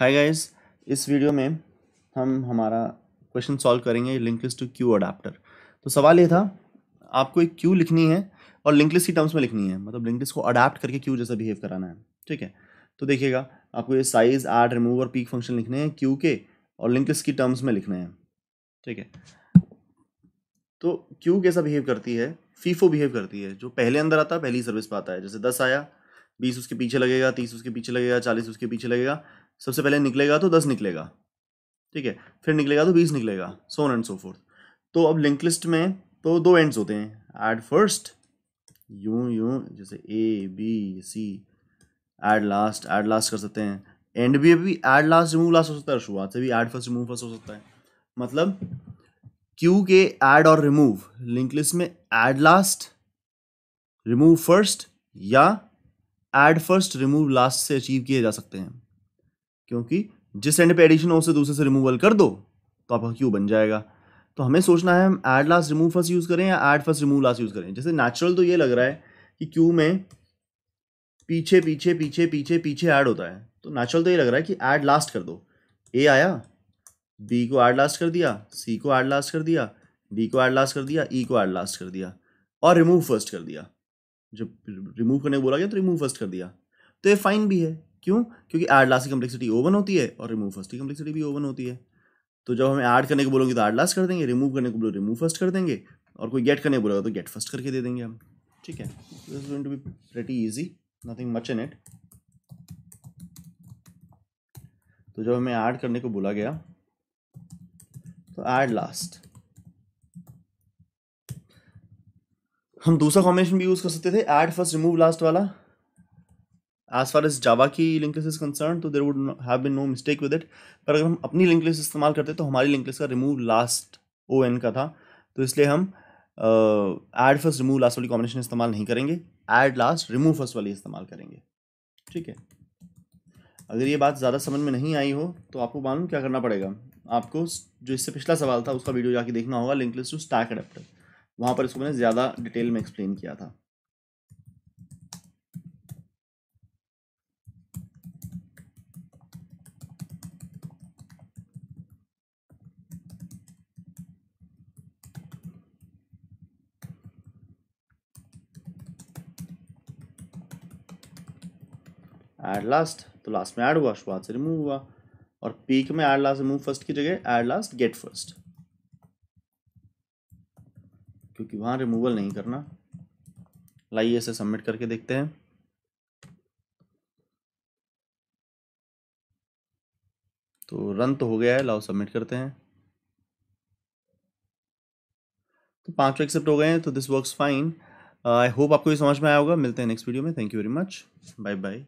hi guys इस video में हम हमारा क्वेश्चन सॉल्व करेंगे link list to queue adapter तो सवाल ये था आपको एक क्यू लिखनी है और लिंक लिस्ट की टर्म्स में लिखनी है मतलब लिंक लिस्ट को अडाप्ट करके क्यू जैसा बिहेव कराना है ठीक है तो देखिएगा आपको ये साइज आर्ट रिमूव और पीक फंक्शन लिखने हैं क्यू के और लिंक लिस्ट की टर्म्स में लिखने हैं ठीक है तो क्यू कैसा बिहेव करती है फीफो बिहेव करती है जो पहले अंदर आता है पहली सर्विस पर आता है जैसे दस आया बीस उसके पीछे लगेगा तीस उसके पीछे लगेगा चालीस उसके पीछे लगेगा सबसे पहले निकलेगा तो दस निकलेगा ठीक है फिर निकलेगा तो बीस निकलेगा so on and so forth तो अब लिंक लिस्ट में तो दो एंड्स होते हैं एड फर्स्ट यू यू जैसे A B C add last add last कर सकते हैं एंड भी अभी एड लास्ट रिमूव लास्ट हो सकता है शुरुआत से भी एड फर्स्ट रिमूव फर्स्ट हो सकता है मतलब क्यू के एड और रिमूव लिंक लिस्ट में एड लास्ट रिमूव फर्स्ट या एड फर्स्ट रिमूव लास्ट से अचीव किए जा सकते हैं क्योंकि जिस एंड पे एडिशन हो उसे दूसरे से रिमूवल कर दो तो आपका क्यू बन जाएगा तो हमें सोचना है हम add last remove first use करें या add first remove last use करें जैसे नेचुरल तो ये लग रहा है कि क्यू में पीछे पीछे पीछे पीछे पीछे ऐड होता है तो नेचुरल तो ये लग रहा है कि ऐड लास्ट कर दो ए आया बी को ऐड लास्ट कर दिया सी को ऐड लास्ट कर दिया डी को ऐड लास्ट कर दिया ई e को ऐड लास्ट कर दिया और रिमूव फर्स्ट कर दिया जब रिमूव करने बोला गया तो रिमूव फर्स्ट कर दिया तो ये फाइन भी है क्यों क्योंकि एड लास्ट की कम्प्लेक्सिटी ओवन होती है और रिमूव फर्स्ट की कम्प्लेक्सिटी भी ओवन होती है तो जब हमें ऐड करने को बोलोगे तो ऐड लास्ट कर देंगे रिमूव करने को बोलो रिमूव फर्स्ट कर देंगे और कोई गेट करने को बोलेगा तो गेट फर्स्ट करके दे देंगे हम ठीक है this is going to be pretty easy nothing much in it तो जब हमें ऐड करने को बोला गया तो ऐड लास्ट हम दूसरा कॉम्बिनेशन भी यूज़ कर सकते थे ऐड फर्स्ट रिमूव लास्ट वाला एज़ फार एज जावा की लिंक लिस्ट इज कंसर्न तो there would have been no mistake with it पर अगर हम अपनी लिंक लिस्ट इस्तेमाल करते तो हमारी लिंक लिस्ट का रिमूव लास्ट ओ एन का था तो इसलिए हम एड फर्स्ट रिमूव लास्ट वाली कॉम्बिनेशन इस्तेमाल नहीं करेंगे एड लास्ट रिमूव फर्स्ट वाली इस्तेमाल करेंगे ठीक है अगर ये बात ज़्यादा समझ में नहीं आई हो तो आपको मालूम क्या करना पड़ेगा आपको जो इससे पिछला सवाल था उसका वीडियो जाके देखना होगा link list to stack adapter वहाँ पर इसको मैंने ज़्यादा डिटेल में एक्सप्लेन किया था एड लास्ट तो लास्ट में ऐड हुआ शुरुआत से रिमूव हुआ और पीक में एड लास्ट रिमूव फर्स्ट की जगह एड लास्ट गेट फर्स्ट क्योंकि वहां रिमूवल नहीं करना लाइए इसे सबमिट करके देखते हैं तो रन तो हो गया है लाओ सबमिट करते हैं तो पांचों एक्सेप्ट हो गए हैं तो this works fine I hope आपको ये समझ में आया होगा मिलते हैं नेक्स्ट वीडियो में thank you very much bye bye